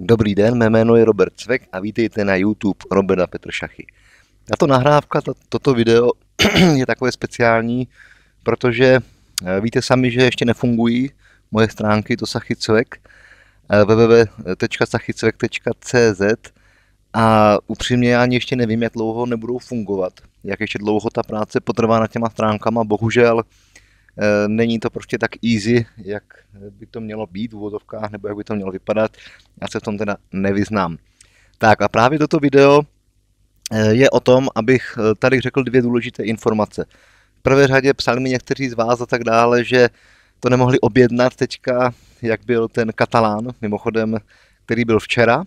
Dobrý den, mé jméno je Robert Cvek a vítejte na YouTube Roberta Petršachy. Tato nahrávka, toto video je takové speciální, protože eh, víte sami, že ještě nefungují moje stránky, to Cvek, eh, www.sachycvek.cz a upřímně já ani ještě nevím, jak dlouho nebudou fungovat, jak ještě dlouho ta práce potrvá na těma stránkama, bohužel Eh, není to prostě tak easy, jak by to mělo být v úvodovkách, nebo jak by to mělo vypadat. Já se v tom teda nevyznám. Tak a právě toto video eh, je o tom, abych eh, tady řekl dvě důležité informace. V prvé řadě psali mi někteří z vás a tak dále, že to nemohli objednat teďka, jak byl ten Katalán, mimochodem, který byl včera,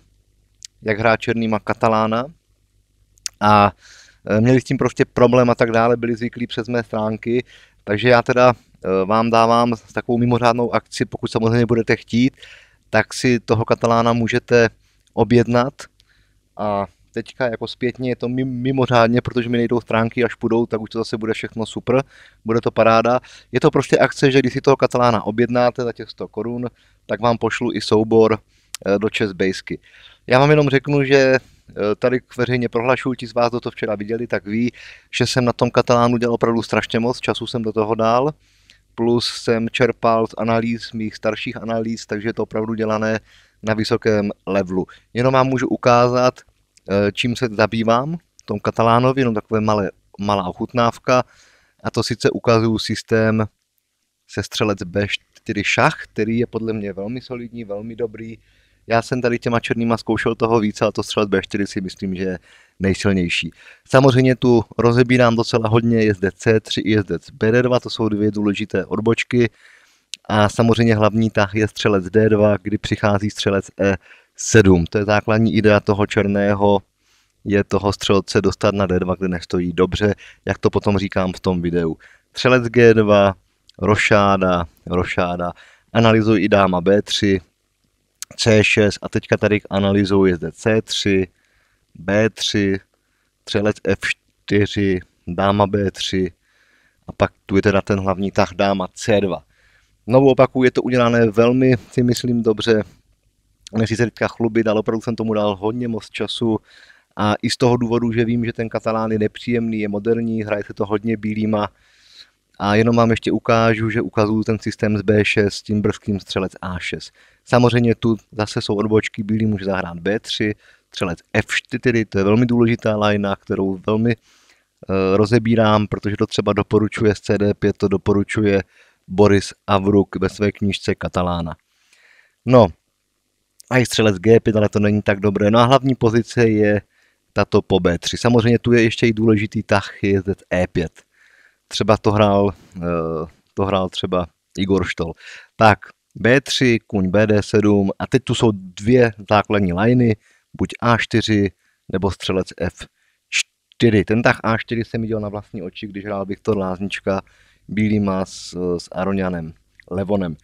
jak hrá Černýma Katalána. A měli s tím prostě problém a tak dále, byli zvyklí přes mé stránky, takže já teda Eh, vám dávám takovou mimořádnou akci, pokud samozřejmě budete chtít, tak si toho katalána můžete objednat a teďka jako zpětně je to mimořádně, protože mi nejdou stránky, až půjdou, tak už to zase bude všechno super, bude to paráda. Je to prostě akce, že když si toho katalána objednáte za těch 100 korun, tak vám pošlu i soubor eh, do Chess Basky. Já vám jenom řeknu, že eh, tady veřejně prohlašuju, ti z vás, kdo to včera viděli, tak ví, že jsem na tom katalánu dělal opravdu strašně moc, času jsem do toho dal plus jsem čerpal z analýz, mých starších analýz, takže je to opravdu dělané na vysokém levelu. Jenom vám můžu ukázat, eh, čím se zabývám v tom Katalánovi, jenom takové malé, malá ochutnávka, a to sice ukazuju systém se střelec B4 šach, který je podle mě velmi solidní, velmi dobrý, já jsem tady těma černýma zkoušel toho více a to střelec B4 si myslím, že je nejsilnější. Samozřejmě tu rozebírám docela hodně jezdec C3 i jezdec BD2, to jsou dvě důležité odbočky. A samozřejmě hlavní tah je střelec D2, kdy přichází střelec E7. To je základní idea toho černého, je toho střelce dostat na D2, kde nestojí dobře, jak to potom říkám v tom videu. Střelec G2, rošáda, rošáda, analyzuji i dáma B3, C6 a teďka tady analyzou je zde C3, B3, třelec F4, dáma B3 a pak tu je teda ten hlavní tah dáma C2. Znovu opaku, je to udělané velmi, si myslím, dobře. Nechci se teďka chlubit, ale opravdu jsem tomu dal hodně moc času. A i z toho důvodu, že vím, že ten Katalán je nepříjemný, je moderní, hraje se to hodně bílýma, a jenom vám ještě ukážu, že ukazuju ten systém z B6 s tím brzkým střelec A6. Samozřejmě tu zase jsou odbočky, bílý může zahrát B3, střelec F4, to je velmi důležitá lajna, kterou velmi uh, rozebírám, protože to třeba doporučuje z CD5, to doporučuje Boris Avruk ve své knížce Katalána. No, a i střelec G5, ale to není tak dobré. No a hlavní pozice je tato po B3. Samozřejmě tu je ještě i důležitý tah, je zde E5 třeba to hrál, eh, to hrál třeba Igor Štol. Tak, B3, kuň BD7 a teď tu jsou dvě základní liny, buď A4 nebo střelec F4. Ten tah A4 jsem viděl na vlastní oči, když hrál Viktor Láznička Bílý má s, eh, s Aronianem, Levonem.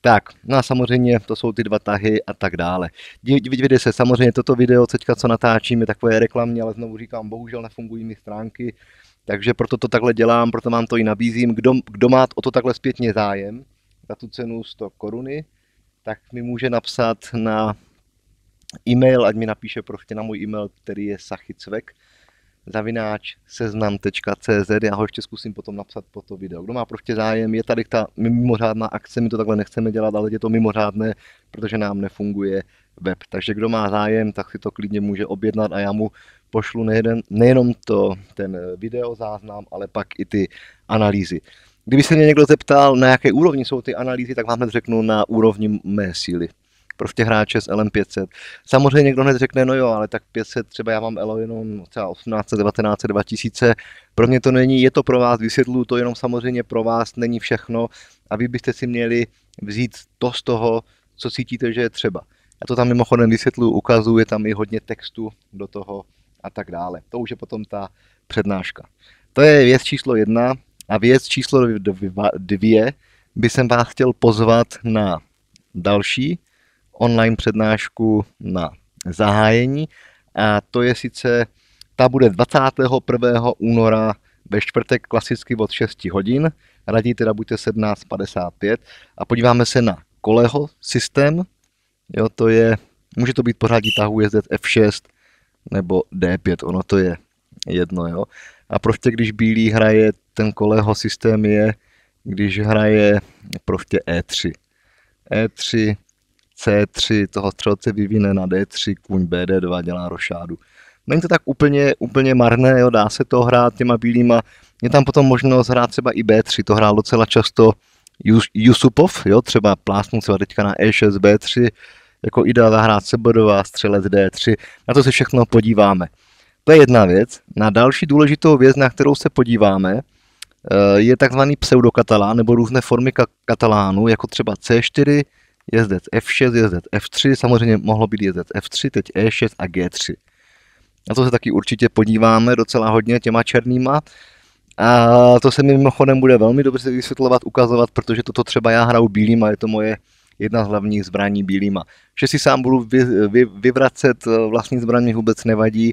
Tak, no a samozřejmě to jsou ty dva tahy a tak dále. Vidíte se, samozřejmě toto video teďka, co natáčím, je takové reklamní, ale znovu říkám, bohužel nefungují mi stránky, takže proto to takhle dělám, proto vám to i nabízím. Kdo, kdo má o to takhle zpětně zájem, za tu cenu 100 koruny, tak mi může napsat na e-mail, ať mi napíše prostě na můj e-mail, který je sachycvek zavináč seznam.cz, já ho ještě zkusím potom napsat po to video. Kdo má prostě zájem, je tady ta mimořádná akce, my to takhle nechceme dělat, ale je to mimořádné, protože nám nefunguje web. Takže kdo má zájem, tak si to klidně může objednat a já mu pošlu nejeden, nejenom to, ten video záznam, ale pak i ty analýzy. Kdyby se mě někdo zeptal, na jaké úrovni jsou ty analýzy, tak vám hned řeknu na úrovni mé síly prostě hráče s LM 500. Samozřejmě někdo hned řekne, no jo, ale tak 500, třeba já mám ELO jenom třeba 18, 19, 2000, pro mě to není, je to pro vás, vysvětluju to jenom samozřejmě pro vás, není všechno a vy byste si měli vzít to z toho, co cítíte, že je třeba. Já to tam mimochodem vysvětluju, ukazuju, je tam i hodně textu do toho a tak dále. To už je potom ta přednáška. To je věc číslo jedna a věc číslo dvě by jsem vás chtěl pozvat na další online přednášku na zahájení a to je sice, ta bude 21. února ve čtvrtek klasicky od 6 hodin, Raději teda buďte 17.55 a podíváme se na koleho systém, jo, to je, může to být pořádí tahu jezdet F6 nebo D5, ono to je jedno, jo. A prostě když bílý hraje, ten koleho systém je, když hraje prostě E3. E3, C3 toho střelce vyvine na D3, kuň BD2 dělá rošádu. Není to tak úplně, úplně marné, jo, dá se to hrát těma bílýma. Je tam potom možnost hrát třeba i B3, to hrál docela často Jus, Jusupov, jo, třeba plásnu třeba teďka na E6, B3, jako ideál hrát Sebodová, střelec D3, na to se všechno podíváme. To je jedna věc. Na další důležitou věc, na kterou se podíváme, eh, je takzvaný pseudokatalán nebo různé formy katalánu, jako třeba C4, jezdec F6, jezdec F3, samozřejmě mohlo být jezdec F3, teď E6 a G3. Na to se taky určitě podíváme docela hodně těma černýma. A to se mi mimochodem bude velmi dobře vysvětlovat, ukazovat, protože toto třeba já hraju bílýma, je to moje jedna z hlavních zbraní bílýma. Že si sám budu vy, vy, vyvracet eh, vlastní zbraně vůbec nevadí,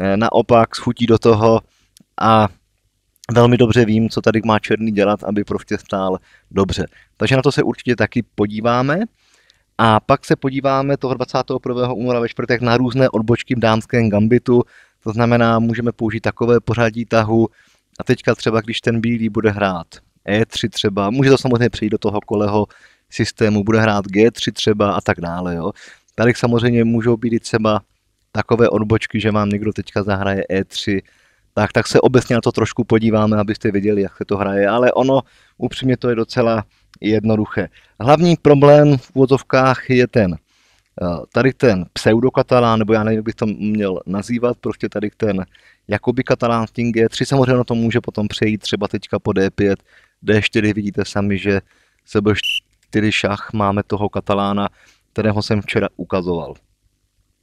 eh, naopak schutí do toho a velmi dobře vím, co tady má černý dělat, aby prostě stál dobře. Takže na to se určitě taky podíváme. A pak se podíváme toho 21. února ve čtvrtek na různé odbočky v dámském gambitu, to znamená, můžeme použít takové pořadí tahu a teďka třeba, když ten bílý bude hrát E3 třeba, může to samozřejmě přijít do toho koleho systému, bude hrát G3 třeba a tak dále. Jo. Tady samozřejmě můžou být třeba takové odbočky, že vám někdo teďka zahraje E3 tak, tak se obecně na to trošku podíváme, abyste viděli, jak se to hraje, ale ono upřímně to je docela jednoduché. Hlavní problém v úvodzovkách je ten, eh, tady ten pseudokatalán, nebo já nevím, jak bych to měl nazývat, prostě tady ten jakoby katalán v tím G3, samozřejmě to může potom přejít třeba teďka po D5, D4, vidíte sami, že CB4 šach máme toho katalána, kterého jsem včera ukazoval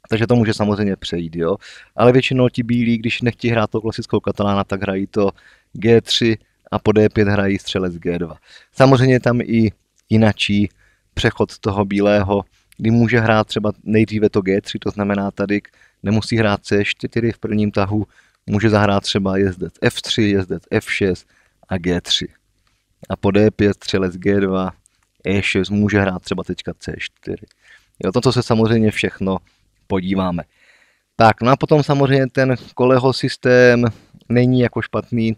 takže to může samozřejmě přejít, jo. Ale většinou ti bílí, když nechtějí hrát toho klasickou katalána, tak hrají to G3 a po D5 hrají střelec G2. Samozřejmě tam i jinačí přechod toho bílého, kdy může hrát třeba nejdříve to G3, to znamená tady nemusí hrát C4 v prvním tahu, může zahrát třeba jezdec F3, jezdec F6 a G3. A po D5 střelec G2, E6 může hrát třeba teďka C4. Jo, to, co se samozřejmě všechno podíváme. Tak, no a potom samozřejmě ten koleho systém není jako špatný,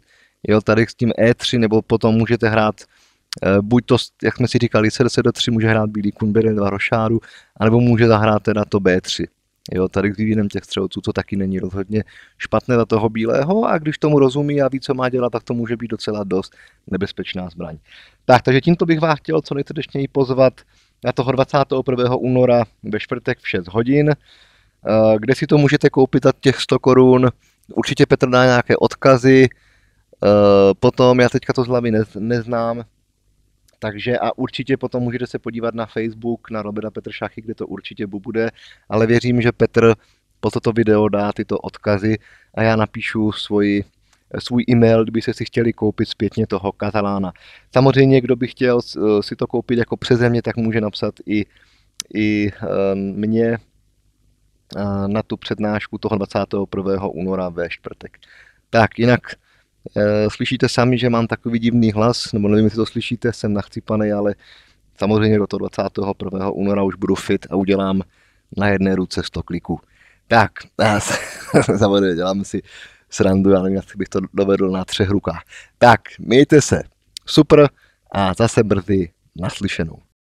jo, tady s tím E3, nebo potom můžete hrát eh, buď to, jak jsme si říkali, srdce do 3 může hrát Bílý Kunbere, dva Rošáru, anebo může zahrát teda to B3. Jo, tady s vývinem těch střelců to taky není rozhodně špatné za toho bílého a když tomu rozumí a ví, co má dělat, tak to může být docela dost nebezpečná zbraň. Tak, takže tímto bych vás chtěl co nejtrdečněji pozvat na toho 21. února ve čtvrtek v 6 hodin, eh, kde si to můžete koupit za těch 100 korun. Určitě Petr dá nějaké odkazy, eh, potom já teďka to z hlavy neznám, takže a určitě potom můžete se podívat na Facebook, na Roberta Petr Šachy, kde to určitě bude, ale věřím, že Petr po toto video dá tyto odkazy a já napíšu svoji svůj e-mail, kdyby se si chtěli koupit zpětně toho katalána. Samozřejmě, kdo by chtěl eh, si to koupit jako přeze mě, tak může napsat i, i ehm, mě eh, na tu přednášku toho 21. února ve čtvrtek. Tak, jinak eh, slyšíte sami, že mám takový divný hlas, nebo nevím, jestli to slyšíte, jsem nachcipaný, ale samozřejmě do toho 21. února už budu fit a udělám na jedné ruce 100 kliků. Tak, samozřejmě dělám si srandu, já nevím, jak bych to dovedl na třech rukách. Tak, mějte se, super a zase brzy naslyšenou.